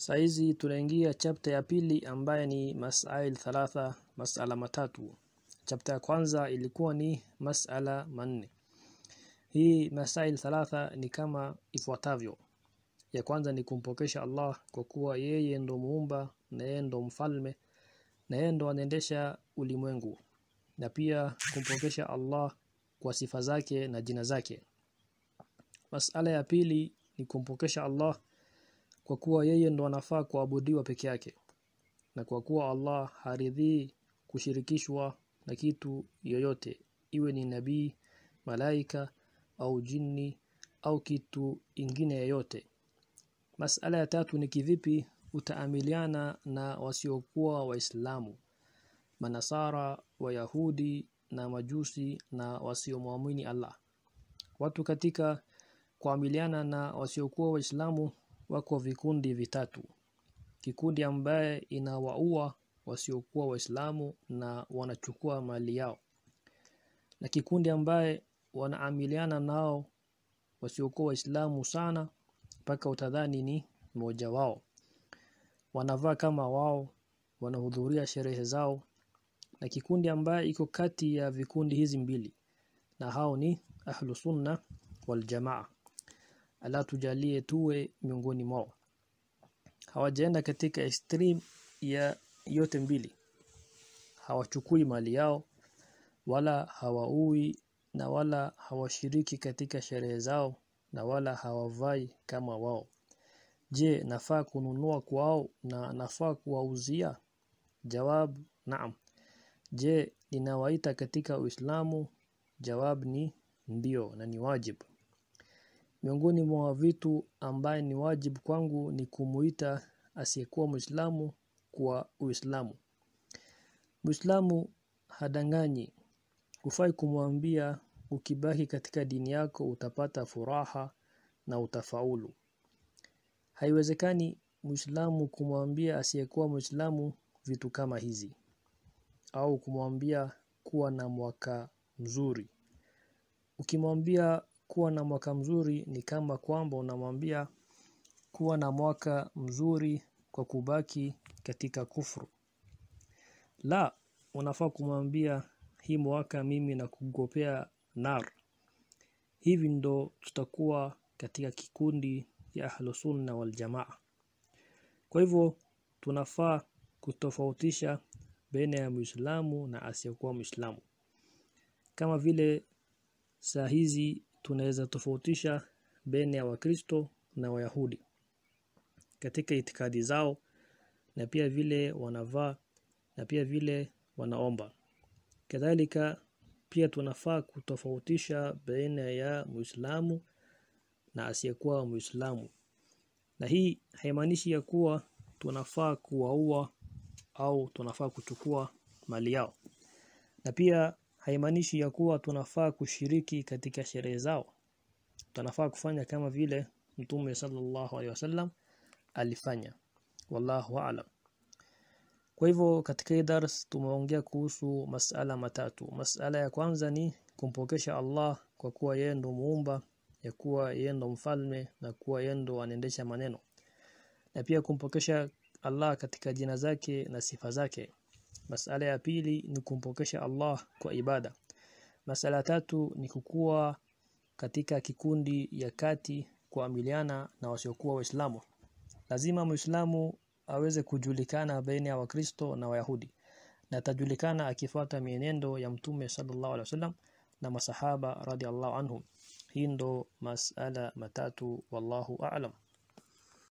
saizi tunaingia chapter ya pili ambaye ni masail thalatha masala matatu chapter ya kwanza ilikuwa ni masala manne hii masail thalatha ni kama ifuatavyo ya kwanza ni kumpokesha Allah kwa kuwa yeye ndo muumba na yeye ndo mfalme na yeye ndo anaendesha ulimwengu na pia kumpokesha Allah kwa sifa zake na jina zake masala ya pili ni kumpokesha Allah kwa kuwa yeye ndo anafaa kuabudiwa peke yake na kwa kuwa Allah haridhii kushirikishwa na kitu yoyote iwe ni nabii malaika au jini au kitu ingine yoyote masala ya tatu ni kivipi utaamiliana na wasiokuwa waislamu manasara wayahudi na majusi na wasiomwamini Allah watu katika kuamiliana na wasiokuwa waislamu wako vikundi vitatu kikundi ambaye inawaua wasiokuwa waislamu na wanachukua mali yao na kikundi ambaye wanaamiliana nao wasiokuwa waislamu sana mpaka utadhani ni mmoja wao wanavaa kama wao wanahudhuria sherehe zao na kikundi ambaye iko kati ya vikundi hizi mbili na hao ni ahlu sunna wal jamaa Allah tujalie tuwe miongoni mwao hawajaenda katika extreme ya yote mbili hawachukui mali yao wala hawaui na wala hawashiriki katika sherehe zao na wala hawavai kama wao je nafaa kununua kwao na nafaa kuwauzia jawab naam je inawaita katika uislamu jawab ni ndio na ni wajibu Miongoni mwa vitu ambaye ni wajibu kwangu ni kumuita asiyekuwa Muislamu kwa Uislamu. Muislamu hadanganyi. Hufai kumwambia ukibaki katika dini yako utapata furaha na utafaulu. Haiwezekani Muislamu kumwambia asiyekuwa Muislamu vitu kama hizi au kumwambia kuwa na mwaka mzuri. Ukimwambia kuwa na mwaka mzuri ni kama kwamba unamwambia kuwa na mwaka mzuri kwa kubaki katika kufru la unafaa kumwambia hii mwaka mimi na kugopea nar hivi ndo tutakuwa katika kikundi ya ahlusunna waljamaa kwa hivyo tunafaa kutofautisha baina ya Muislamu na asiyekuwa Muislamu kama vile saa hizi tunaweza tofautisha baina ya Wakristo na Wayahudi katika itikadi zao na pia vile wanavaa na pia vile wanaomba. Kadhalika pia tunafaa kutofautisha baina ya Muislamu na asiyekuwa Muislamu. Na hii haimaanishi ya kuwa tunafaa kuwaua au tunafaa kuchukua mali yao. Na pia haimaanishi ya kuwa tunafaa kushiriki katika sherehe zao tunafaa kufanya kama vile mtume sallallahu alaihi wasallam alifanya wallahu aalam kwa hivyo katika hii dars tumeongea kuhusu masala matatu masala ya kwanza ni kumpokesha Allah kwa kuwa yeye ndo muumba ya kuwa yeye ndo mfalme na kuwa yeye ndo anaendesha maneno na pia kumpokesha Allah katika jina zake na sifa zake Masala ya pili ni kumpokesha Allah kwa ibada. Masala tatu ni kukua katika kikundi ya kati kuamiliana na wasiokuwa Waislamu. Lazima Muislamu aweze kujulikana baina ya Wakristo na Wayahudi na atajulikana akifuata mienendo ya Mtume sallallahu alaihi wasallam na masahaba radhiallahu anhum. Hii ndo masala matatu wallahu a'lam.